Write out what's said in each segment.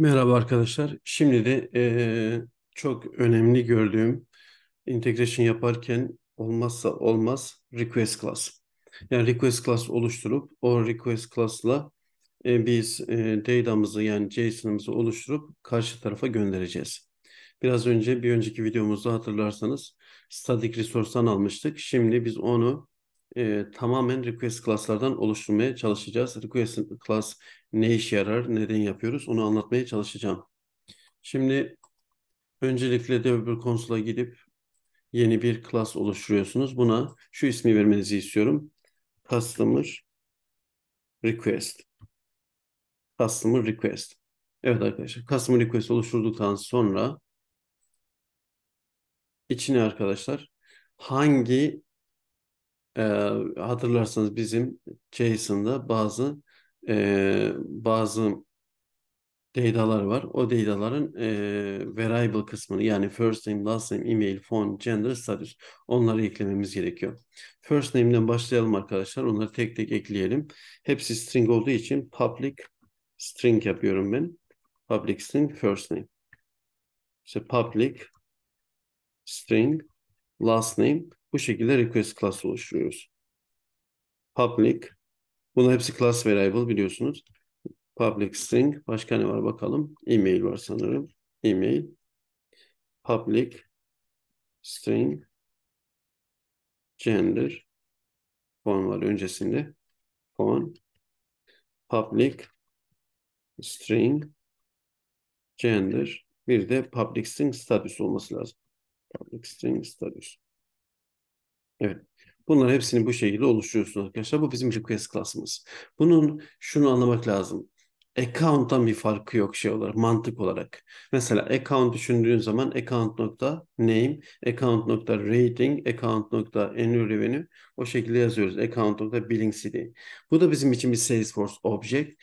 Merhaba arkadaşlar. Şimdi de e, çok önemli gördüğüm integration yaparken olmazsa olmaz request class. Yani request class oluşturup o request class'la e, biz e, data'mızı yani JSON'ımızı oluşturup karşı tarafa göndereceğiz. Biraz önce bir önceki videomuzda hatırlarsanız static resource'tan almıştık. Şimdi biz onu e, tamamen request class'lardan oluşturmaya çalışacağız. Request class ne iş yarar, neden yapıyoruz onu anlatmaya çalışacağım. Şimdi öncelikle bir konsola gidip yeni bir class oluşturuyorsunuz. Buna şu ismi vermenizi istiyorum. Customer Request. Customer Request. Evet arkadaşlar Customer Request oluşturduktan sonra içine arkadaşlar hangi e, hatırlarsanız bizim JSON'da bazı e, bazı datalar var. O dataların e, variable kısmını yani first name, last name, email, phone, gender, status onları eklememiz gerekiyor. First name'den başlayalım arkadaşlar. Onları tek tek ekleyelim. Hepsi string olduğu için public string yapıyorum ben. Public string first name. İşte public string last name bu şekilde request class oluşturuyoruz. Public Bunlar hepsi class variable biliyorsunuz. Public string. Başka ne var bakalım. Email var sanırım. Email. Public string gender fon var öncesinde. Fon public string gender bir de public string status olması lazım. Public string status. Evet. Bunların hepsini bu şekilde oluşturuyorsunuz arkadaşlar. Bu bizim request class'ımız. Bunun şunu anlamak lazım. Account'tan bir farkı yok şey olarak, mantık olarak. Mesela account düşündüğün zaman account nokta name, account nokta rating, account nokta annual o şekilde yazıyoruz. Account nokta billing city. Bu da bizim için bir Salesforce object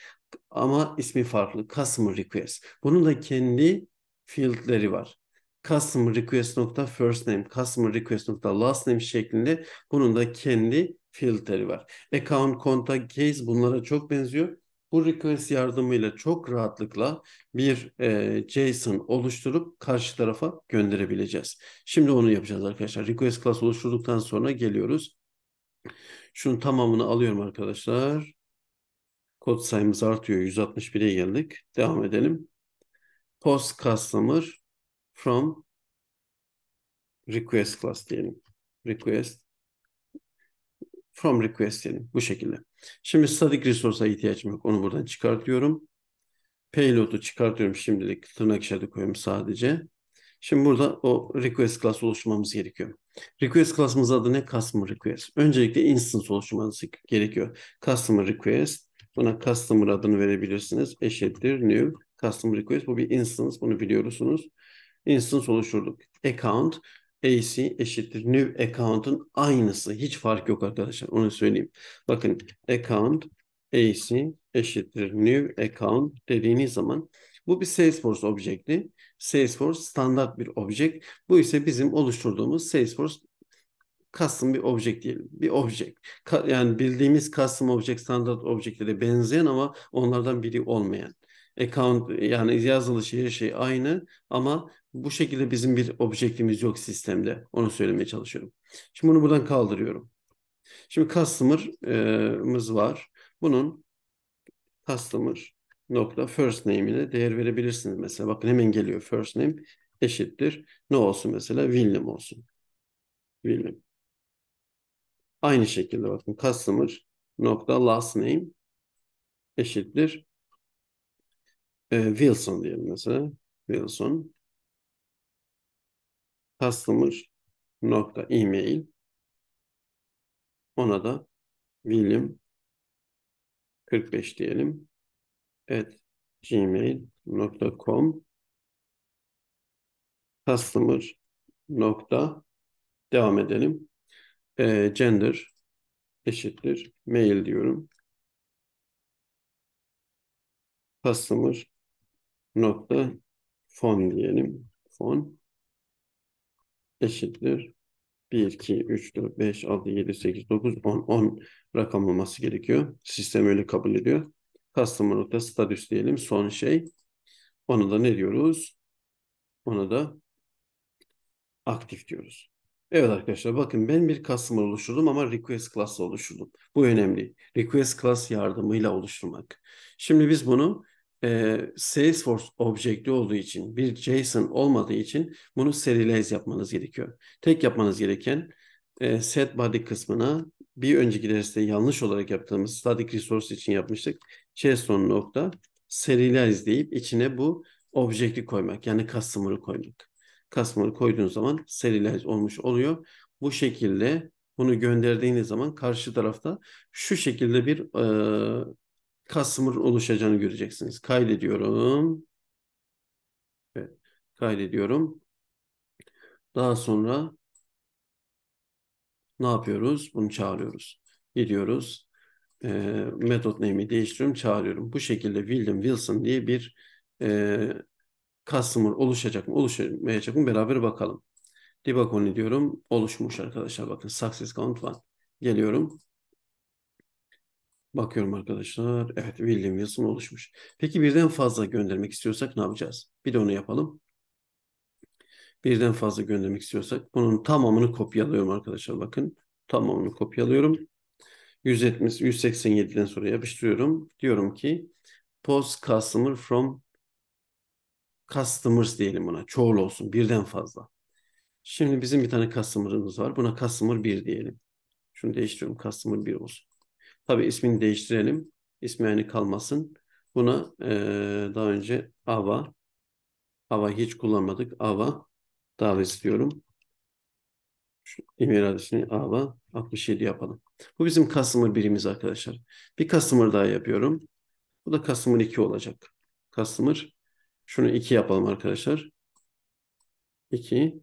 ama ismi farklı. Customer request. Bunun da kendi field'leri var customer request.firstname, customer request.lastname şeklinde bunun da kendi filteri var. Account contact case bunlara çok benziyor. Bu request yardımıyla çok rahatlıkla bir e, JSON oluşturup karşı tarafa gönderebileceğiz. Şimdi onu yapacağız arkadaşlar. Request class oluşturduktan sonra geliyoruz. Şunun tamamını alıyorum arkadaşlar. Kod sayımız artıyor. 161'e geldik. Devam edelim. Post customer from request class diyelim. Request from request diyelim. Bu şekilde. Şimdi static resource'a ihtiyacım yok. Onu buradan çıkartıyorum. Payload'u çıkartıyorum şimdilik. Tırnak işareti koyuyorum sadece. Şimdi burada o request class oluşturmamız gerekiyor. Request class'ımız adı ne? Customer request. Öncelikle instance oluşturmanız gerekiyor. Customer request. Buna customer adını verebilirsiniz. Eşittir new customer request. Bu bir instance. Bunu biliyorsunuz instance oluşturduk. Account AC eşittir new account'un aynısı. Hiç fark yok arkadaşlar. Onu söyleyeyim. Bakın account AC eşittir new account dediğiniz zaman bu bir Salesforce objekti. Salesforce standart bir objekt. Bu ise bizim oluşturduğumuz Salesforce custom bir object diyelim. Bir object. Ka- yani bildiğimiz custom object standart objektlere benzeyen ama onlardan biri olmayan. Account yani yazılışı her şey aynı ama bu şekilde bizim bir objektifimiz yok sistemde. Onu söylemeye çalışıyorum. Şimdi bunu buradan kaldırıyorum. Şimdi customer'ımız var. Bunun customer nokta first name'ine değer verebilirsiniz mesela. Bakın hemen geliyor first name eşittir. Ne olsun mesela? William olsun. William. Aynı şekilde bakın customer nokta last name eşittir. Ee, Wilson diyelim mesela. Wilson customer ona da William 45 diyelim at gmail.com customer nokta devam edelim e, gender eşittir mail diyorum customer nokta fon diyelim fon eşittir. 1, 2, 3, 4, 5, 6, 7, 8, 9, 10, 10 rakam olması gerekiyor. Sistem öyle kabul ediyor. Customer.status diyelim son şey. Ona da ne diyoruz? Ona da aktif diyoruz. Evet arkadaşlar bakın ben bir customer oluşturdum ama request class oluşturdum. Bu önemli. Request class yardımıyla oluşturmak. Şimdi biz bunu e, Salesforce objekti olduğu için, bir JSON olmadığı için bunu serialize yapmanız gerekiyor. Tek yapmanız gereken e, set body kısmına bir önceki derste yanlış olarak yaptığımız static resource için yapmıştık. JSON nokta serialize deyip içine bu objekti koymak yani customer'ı koymak. Customer'ı koyduğun zaman serialize olmuş oluyor. Bu şekilde bunu gönderdiğiniz zaman karşı tarafta şu şekilde bir e, kasımın oluşacağını göreceksiniz. Kaydediyorum. Evet, kaydediyorum. Daha sonra ne yapıyoruz? Bunu çağırıyoruz. Gidiyoruz. E, ee, metot name'i değiştiriyorum, çağırıyorum. Bu şekilde William Wilson diye bir e, customer oluşacak mı, oluşmayacak mı beraber bakalım. Debug on diyorum. Oluşmuş arkadaşlar bakın. Success count var. Geliyorum. Bakıyorum arkadaşlar. Evet William Wilson oluşmuş. Peki birden fazla göndermek istiyorsak ne yapacağız? Bir de onu yapalım. Birden fazla göndermek istiyorsak bunun tamamını kopyalıyorum arkadaşlar. Bakın tamamını kopyalıyorum. 170, 187'den sonra yapıştırıyorum. Diyorum ki post customer from customers diyelim buna. Çoğul olsun birden fazla. Şimdi bizim bir tane customer'ımız var. Buna customer 1 diyelim. Şunu değiştiriyorum. Customer 1 olsun. Tabi ismini değiştirelim. İsmi aynı kalmasın. Buna e, daha önce Ava, Ava hiç kullanmadık. Ava davet istiyorum. Şu emir adresini Ava 67 yapalım. Bu bizim customer birimiz arkadaşlar. Bir customer daha yapıyorum. Bu da customer 2 olacak. Customer şunu 2 yapalım arkadaşlar. 2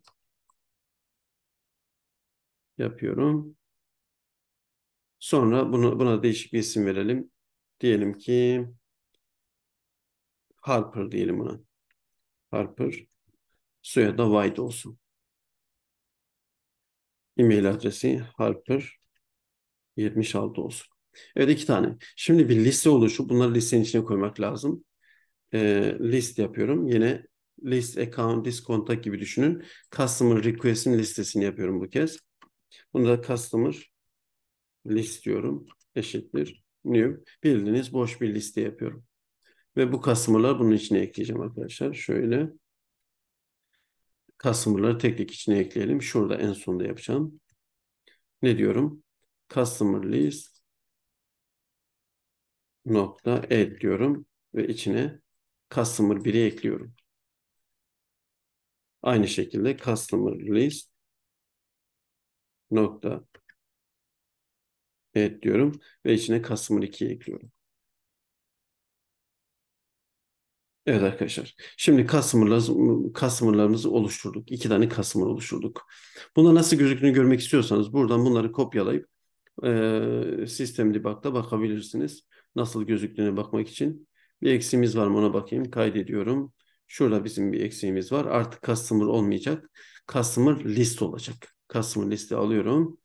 yapıyorum. Sonra bunu, buna değişik bir isim verelim. Diyelim ki Harper diyelim buna. Harper. suya da White olsun. E-mail adresi Harper 76 olsun. Evet iki tane. Şimdi bir liste oluşu. Bunları listenin içine koymak lazım. Ee, list yapıyorum. Yine list, account, list, contact gibi düşünün. Customer request'in listesini yapıyorum bu kez. Bunu da customer list diyorum eşittir new. Bildiğiniz boş bir liste yapıyorum. Ve bu kasımlar bunun içine ekleyeceğim arkadaşlar. Şöyle customer'ları tek tek içine ekleyelim. Şurada en sonda yapacağım. Ne diyorum? Customer list nokta add diyorum ve içine customer 1'i ekliyorum. Aynı şekilde customer list nokta Evet diyorum ve içine Kasım'ın 2'yi ekliyorum. Evet arkadaşlar. Şimdi customer'larımızı oluşturduk. İki tane customer oluşturduk. Buna nasıl gözüktüğünü görmek istiyorsanız buradan bunları kopyalayıp e, sistem debug'da bakabilirsiniz. Nasıl gözüktüğüne bakmak için. Bir eksiğimiz var mı ona bakayım. Kaydediyorum. Şurada bizim bir eksiğimiz var. Artık customer olmayacak. Customer list olacak. Customer listi alıyorum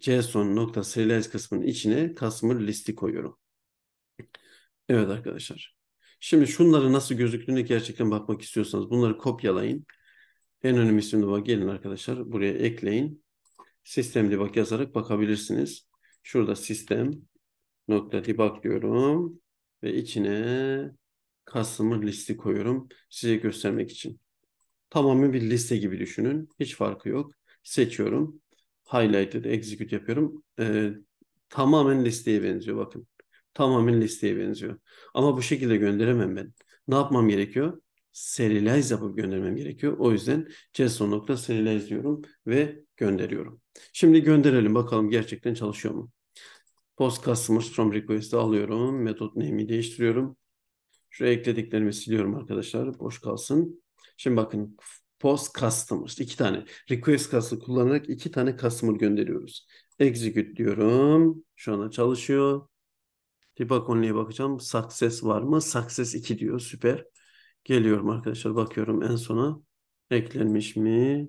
json nokta serialize kısmının içine customer listi koyuyorum. Evet arkadaşlar. Şimdi şunları nasıl gözüktüğüne gerçekten bakmak istiyorsanız bunları kopyalayın. En önemli isimli bak gelin arkadaşlar buraya ekleyin. Sistem debug yazarak bakabilirsiniz. Şurada sistem nokta debug diyorum ve içine customer listi koyuyorum size göstermek için. Tamamen bir liste gibi düşünün. Hiç farkı yok. Seçiyorum highlighted, execute yapıyorum. E, tamamen listeye benziyor bakın. Tamamen listeye benziyor. Ama bu şekilde gönderemem ben. Ne yapmam gerekiyor? serialize yapıp göndermem gerekiyor. O yüzden json.serialize diyorum ve gönderiyorum. Şimdi gönderelim bakalım gerçekten çalışıyor mu? Post customer from request'i alıyorum. Metot name'i değiştiriyorum. Şu eklediklerimi siliyorum arkadaşlar. Boş kalsın. Şimdi bakın post customer. İşte iki tane request class'ı kullanarak iki tane customer gönderiyoruz. Execute diyorum. Şu anda çalışıyor. Tipakonli'ye bakacağım. Success var mı? Success 2 diyor. Süper. Geliyorum arkadaşlar. Bakıyorum en sona. Eklenmiş mi?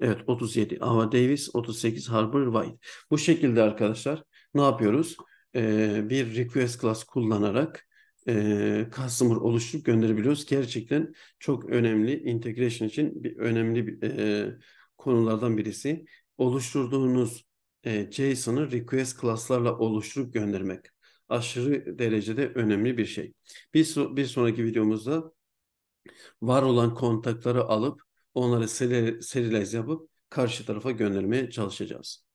Evet 37 Ava Davis, 38 Harbor White. Bu şekilde arkadaşlar ne yapıyoruz? Ee, bir request class kullanarak e, customer oluşturup gönderebiliyoruz. Gerçekten çok önemli integration için bir önemli bir, e, konulardan birisi. Oluşturduğunuz e, JSON'ı request class'larla oluşturup göndermek. Aşırı derecede önemli bir şey. Bir, so bir sonraki videomuzda var olan kontakları alıp onları serialize yapıp karşı tarafa göndermeye çalışacağız.